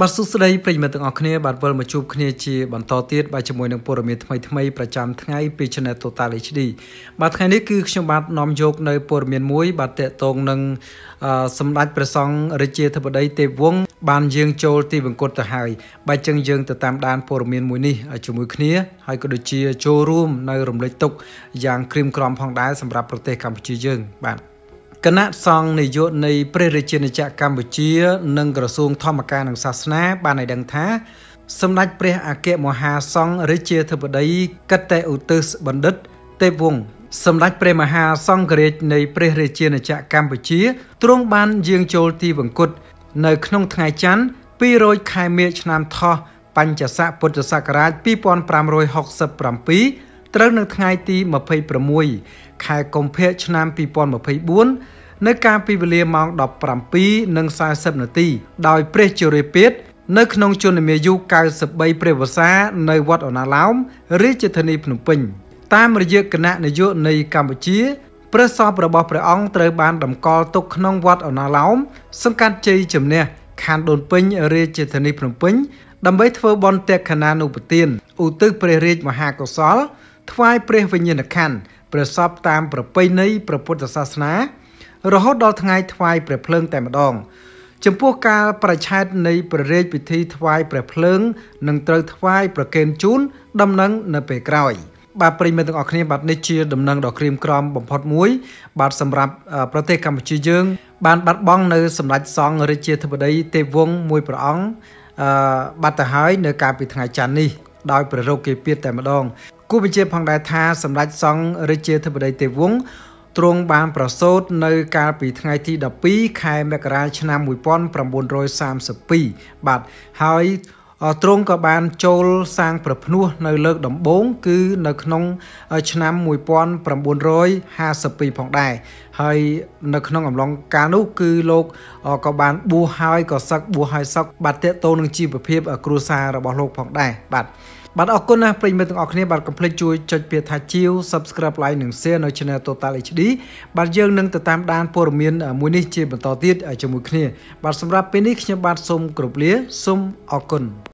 បាទសួស្តីប្រិយមិត្តទាំងអស់គ្នាបាទវិលមកជួបគ្នាជាបន្តទៀតបាទជាមួយនឹងព័ត៌មានថ្មីថ្មីប្រចាំថ្ងៃពី Channel Total HD បាទថ្ងៃនេះគឺខ្ញុំបាទនាំយកនៅព័ត៌មានមួយបាទតកតងនឹងសម្ដេចព្រះសង្ឃរាជាធិបតីទេពវង្សបានយាងចូលទីវង្គតទៅហើយបាទចឹងយើងទៅតាមដានព័ត៌មានមួយនេះជាមួយគ្នាហើយក៏ដូចជាចូលរួមនៅរំលេចទុកយ៉ាងក្រៀមក្រំផងដែរសម្រាប់ប្រទេសកម្ពុជាយើងបាទគណៈសង្ឃនាយកនៃព្រះរាជាណាចក្រកម្ពុជានិងក្រសួងធម្មការនិងសាសនាបានឲ្យដឹងថាសម្ដេចព្រះអគ្គមហាសង្ឃរាជាធិបតីកតេឧទិសបណ្ឌិតទេពវង្សសម្ដេចព្រះមហាសង្ឃរាជនៃព្រះរាជាណាចក្រកម្ពុជា ទ្រង់បានយាងចូលទីវង្គតនៅក្នុងថ្ងៃច័ន្ទ200ខែមីនាឆ្នាំថោះបញ្ញស័កពុទ្ធសករាជ2567ត្រូវនៅថ្ងៃទី26ខែកុម្ភៈឆ្នាំ2024នៅកាលពីវេលាម៉ោង17:40នាទីដោយព្រះជរាពាទ្យនៅក្នុងជននាមាយុ93ព្រះវស្សានៅវត្តអណាឡោមរាជធានីភ្នំពេញតាមរយៈគណៈនយោបាយនៃកម្ពុជាព្រះសពរបស់ព្រះអង្គត្រូវបានតម្កល់ទុកក្នុងវត្តអណាឡោមសង្កាត់ជ័យជំនះខណ្ឌដូនពេញរាជធានីភ្នំពេញដើម្បីធ្វើបុណ្យតេខណានុបទានឧទ្ទិសព្រះរាជមហាកុសលថ្វាយព្រះវិញ្ញាណក្ខន្ធព្រះសពតាមប្រពៃណីព្រះពុទ្ធសាសនារហូតដល់ថ្ងៃថ្វាយព្រះភ្លើងតែម្ដង ចំពោះការប្រឆេទនៃព្រះរាជពិធីថ្វាយព្រះភ្លើងនឹងត្រូវថ្វាយប្រគេនជូន ដំណឹងនៅពេលក្រោយបាទប្រិយមិត្តទាំងអស់គ្នាបាទនេះជាដំណឹងដ៏ក្រៀមក្រំបំផុតមួយ បាទសម្រាប់ប្រទេសកម្ពុជាយើងបានបាត់បង់នៅសម្ដេចសង្ឃរាជាធិបតីទេវវង្សមួយព្រះអង្គអឺបាត់ទៅហើយនៅកាលពីថ្ងៃច័ន្ទនេះដោយប្ររោគគេពៀតតែម្ដងគូបញ្ជាផងដែរថាសម្ដេចសង្ឃរាជាធិបតីទេវវង្សទ្រង់បានប្រសូតនៅកាលពីថ្ងៃទី12ខែមករាឆ្នាំ1932បាទហើយទ្រង់ក៏បានចូលសាងប្រភ្នោះនៅលើកដំបូងគឺនៅក្នុងឆ្នាំ1952ផងដែរហើយនៅក្នុងអំឡុងកាលនោះគឺលោកក៏បានបួសហើយក៏សឹកបួសហើយសឹកបាទតេតតនឹងជីវភាពគ្រួសាររបស់លោកផងដែរបាទបាទអរគុណណាស់ប្រិយមិត្តទាំងអស់គ្នាបាទកុំភ្លេចជួយចុចពាក្យថាជាវ Subscribe Like និង Share នៅ Channel Total HD បាទយើងនឹងទៅតាមដានព័ត៌មានមួយនេះជាបន្តទៀតជាមួយគ្នា បាទសម្រាប់ពេលនេះខ្ញុំបាទសូមគោរពលាសូមអរគុណ